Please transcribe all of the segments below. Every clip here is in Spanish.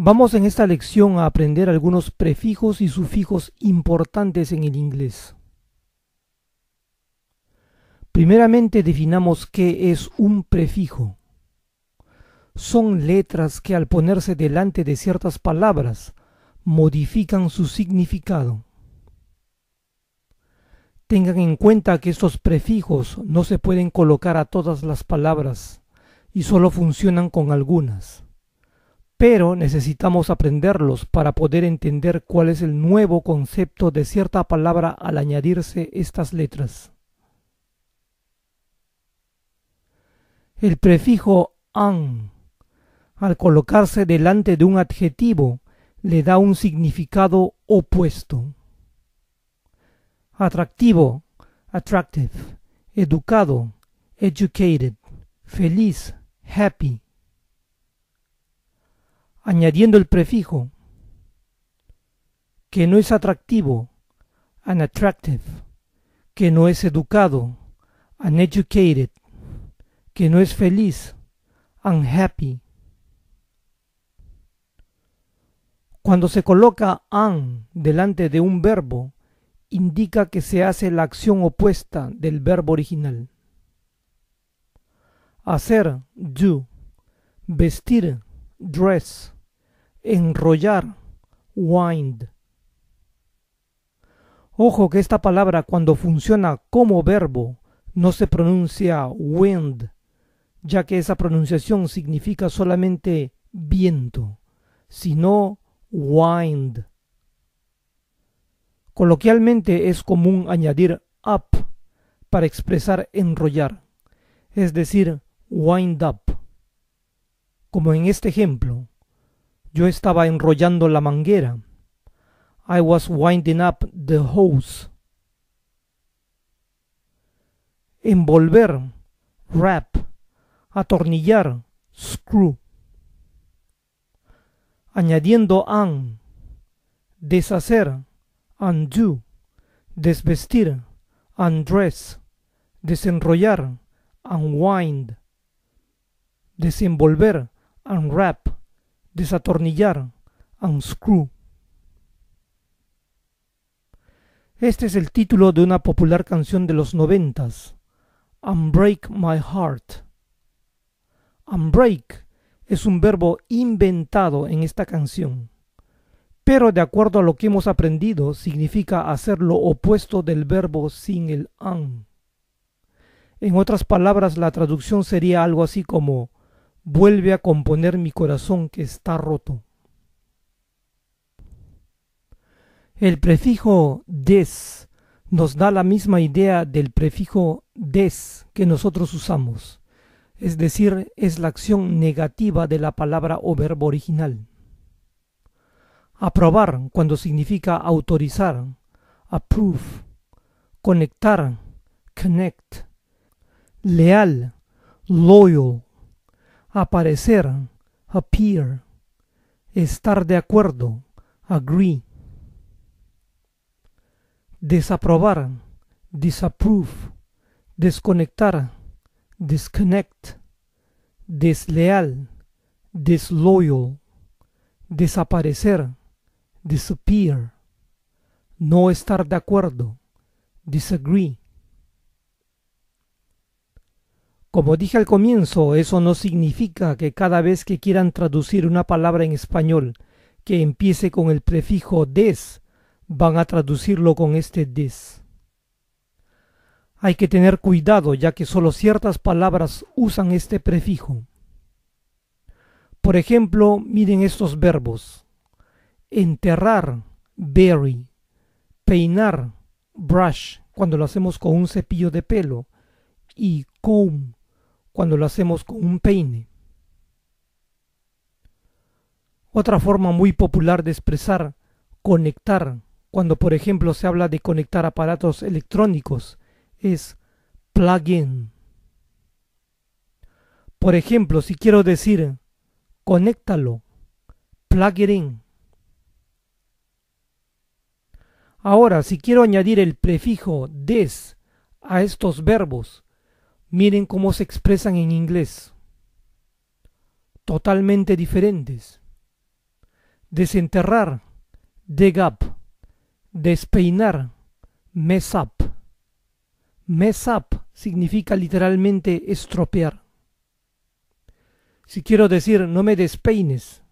Vamos en esta lección a aprender algunos prefijos y sufijos importantes en el inglés. Primeramente definamos qué es un prefijo. Son letras que al ponerse delante de ciertas palabras modifican su significado. Tengan en cuenta que estos prefijos no se pueden colocar a todas las palabras y solo funcionan con algunas pero necesitamos aprenderlos para poder entender cuál es el nuevo concepto de cierta palabra al añadirse estas letras. El prefijo an, al colocarse delante de un adjetivo, le da un significado opuesto. Atractivo, attractive, educado, educated, feliz, happy, añadiendo el prefijo, que no es atractivo, unattractive, que no es educado, uneducated, que no es feliz, unhappy. Cuando se coloca an delante de un verbo, indica que se hace la acción opuesta del verbo original. Hacer, do. Vestir, dress enrollar, wind. Ojo que esta palabra cuando funciona como verbo no se pronuncia wind, ya que esa pronunciación significa solamente viento, sino wind. Coloquialmente es común añadir up para expresar enrollar, es decir, wind up, como en este ejemplo. Yo estaba enrollando la manguera. I was winding up the hose. Envolver, wrap, atornillar, screw. Añadiendo an, deshacer, undo, desvestir, undress, desenrollar, unwind, desenvolver, unwrap, desatornillar, unscrew. Este es el título de una popular canción de los noventas, Unbreak My Heart. Unbreak es un verbo inventado en esta canción, pero de acuerdo a lo que hemos aprendido significa hacer lo opuesto del verbo sin el un. En otras palabras, la traducción sería algo así como vuelve a componer mi corazón que está roto. El prefijo des nos da la misma idea del prefijo des que nosotros usamos, es decir, es la acción negativa de la palabra o verbo original. Aprobar cuando significa autorizar, approve, conectar, connect, leal, loyal, aparecer, appear, estar de acuerdo, agree, desaprobar, disapprove, desconectar, disconnect, desleal, disloyal, desaparecer, disappear, no estar de acuerdo, disagree, como dije al comienzo, eso no significa que cada vez que quieran traducir una palabra en español que empiece con el prefijo des, van a traducirlo con este des. Hay que tener cuidado ya que solo ciertas palabras usan este prefijo. Por ejemplo, miren estos verbos. Enterrar, bury. Peinar, brush, cuando lo hacemos con un cepillo de pelo. Y comb, cuando lo hacemos con un peine. Otra forma muy popular de expresar conectar, cuando por ejemplo se habla de conectar aparatos electrónicos, es plug-in. Por ejemplo, si quiero decir conéctalo, plug in. Ahora, si quiero añadir el prefijo des a estos verbos, Miren cómo se expresan en inglés. Totalmente diferentes. Desenterrar, dig up. Despeinar, mess up. Mess up significa literalmente estropear. Si quiero decir no me despeines,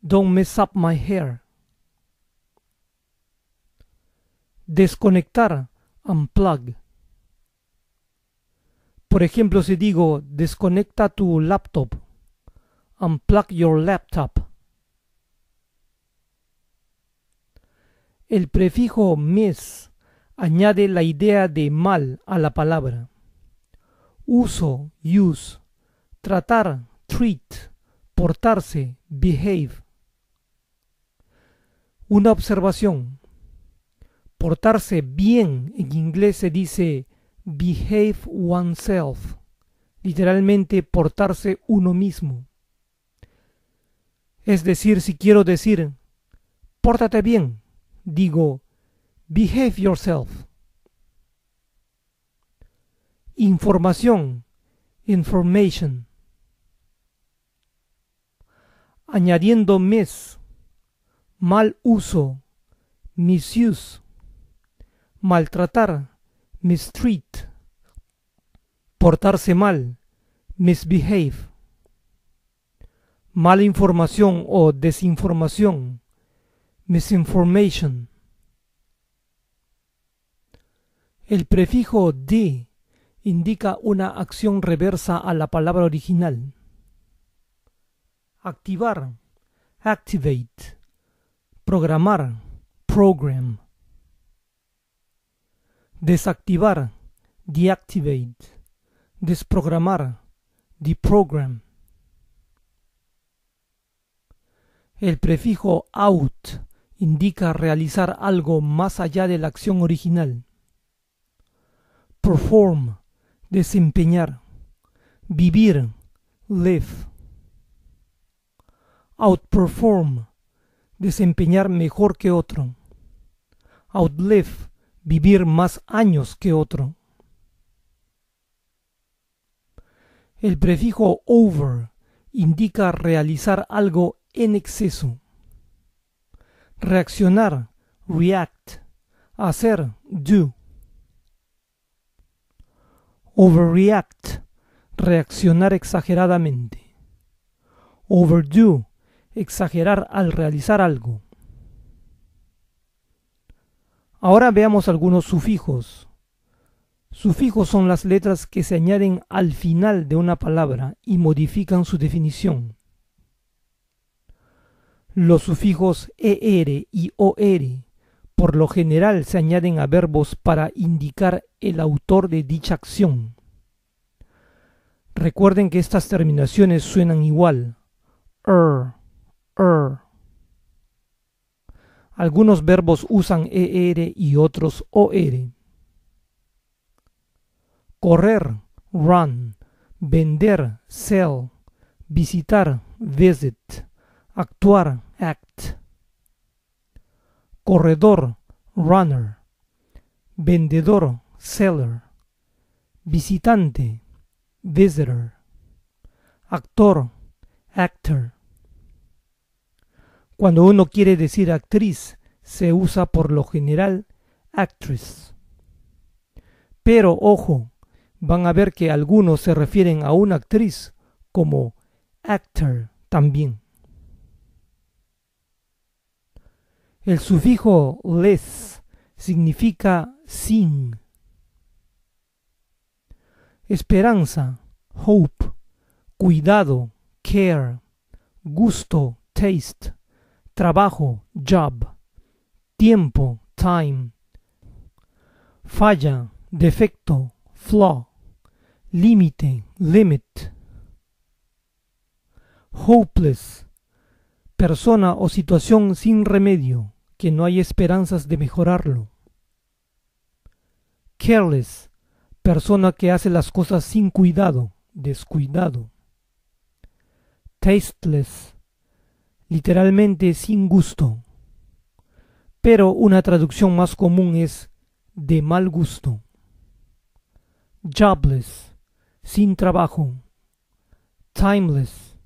don't mess up my hair. Desconectar, unplug por ejemplo, si digo desconecta tu laptop, unplug your laptop. El prefijo mis añade la idea de mal a la palabra. Uso, use, tratar, treat, portarse, behave. Una observación. Portarse bien en inglés se dice behave oneself, literalmente portarse uno mismo. Es decir, si quiero decir, pórtate bien, digo, behave yourself. Información, information. Añadiendo mes mal uso, misuse, maltratar, mistreat, portarse mal, misbehave, mala información o desinformación, misinformation. El prefijo de indica una acción reversa a la palabra original. Activar, activate, programar, program desactivar, deactivate, desprogramar, deprogram. El prefijo out indica realizar algo más allá de la acción original. Perform, desempeñar, vivir, live. Outperform, desempeñar mejor que otro. Outlive, vivir más años que otro. El prefijo over indica realizar algo en exceso. Reaccionar, react. Hacer, do. Overreact, reaccionar exageradamente. Overdo, exagerar al realizar algo. Ahora veamos algunos sufijos. Sufijos son las letras que se añaden al final de una palabra y modifican su definición. Los sufijos er y or por lo general se añaden a verbos para indicar el autor de dicha acción. Recuerden que estas terminaciones suenan igual. Er, er, algunos verbos usan ER y otros OR. Correr, run. Vender, sell. Visitar, visit. Actuar, act. Corredor, runner. Vendedor, seller. Visitante, visitor. Actor, actor. Cuando uno quiere decir actriz, se usa por lo general actress. Pero ojo, van a ver que algunos se refieren a una actriz como actor también. El sufijo less significa sin. Esperanza, hope, cuidado, care, gusto, taste trabajo, job, tiempo, time, falla, defecto, flaw, límite, limit, hopeless, persona o situación sin remedio, que no hay esperanzas de mejorarlo. Careless, persona que hace las cosas sin cuidado, descuidado. Tasteless, literalmente sin gusto, pero una traducción más común es de mal gusto. Jobless, sin trabajo. Timeless,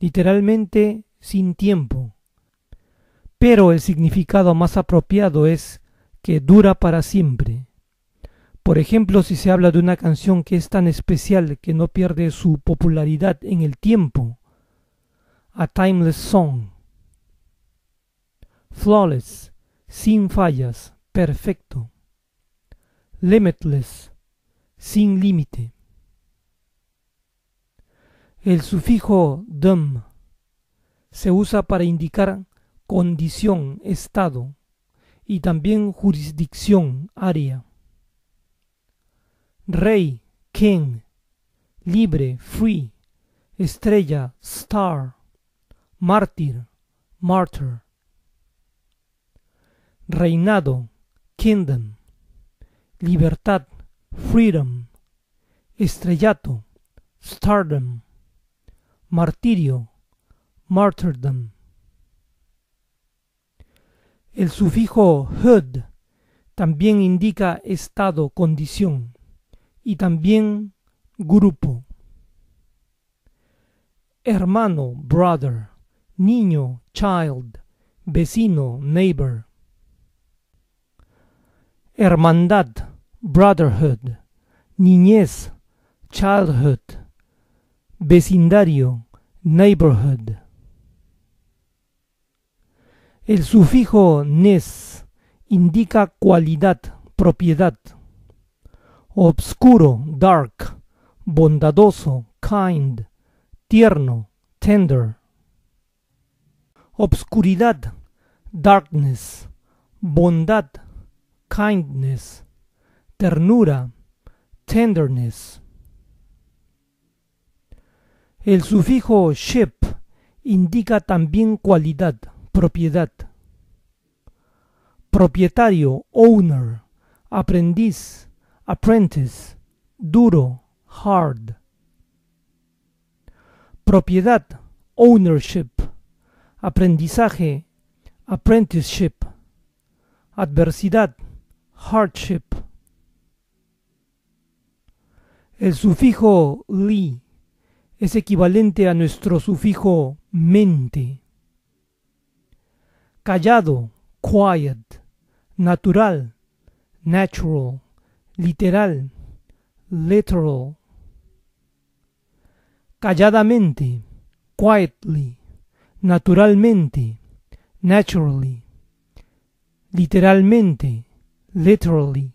literalmente sin tiempo. Pero el significado más apropiado es que dura para siempre. Por ejemplo, si se habla de una canción que es tan especial que no pierde su popularidad en el tiempo, a Timeless Song. Flawless, sin fallas, perfecto. Limitless, sin límite. El sufijo dum se usa para indicar condición, estado y también jurisdicción, área. Rey, king, libre, free, estrella, star mártir, martyr. Reinado, kingdom. Libertad, freedom. Estrellato, stardom. Martirio, martyrdom. El sufijo hood también indica estado, condición y también grupo. Hermano, brother niño, child, vecino, neighbor. Hermandad, brotherhood, niñez, childhood, vecindario, neighborhood. El sufijo nes indica cualidad, propiedad. Obscuro, dark, bondadoso, kind, tierno, tender obscuridad, darkness, bondad, kindness, ternura, tenderness. El sufijo ship indica también cualidad, propiedad. Propietario, owner, aprendiz, apprentice, duro, hard. Propiedad, ownership aprendizaje, apprenticeship, adversidad, hardship. El sufijo li es equivalente a nuestro sufijo mente. Callado, quiet, natural, natural, literal, literal. Calladamente, quietly naturalmente, naturally, literalmente, literally.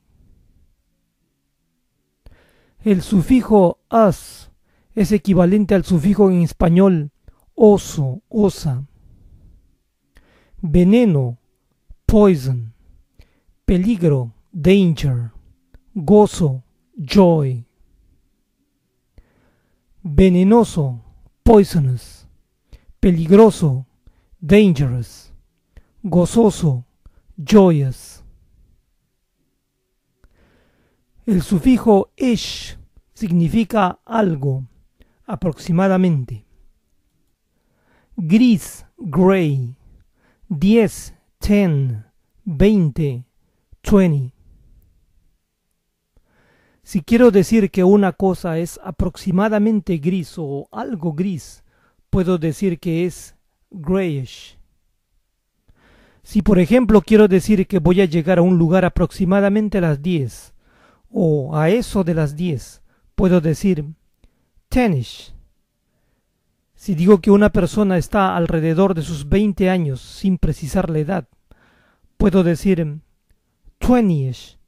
El sufijo as es equivalente al sufijo en español oso, osa. Veneno, poison. Peligro, danger. Gozo, joy. Venenoso, poisonous peligroso, dangerous, gozoso, joyous. El sufijo ish significa algo, aproximadamente. Gris, gray, 10, ten, 20, twenty. Si quiero decir que una cosa es aproximadamente gris o algo gris, puedo decir que es grayish. Si por ejemplo quiero decir que voy a llegar a un lugar aproximadamente a las diez, o a eso de las diez, puedo decir tenish. Si digo que una persona está alrededor de sus veinte años sin precisar la edad, puedo decir twentyish.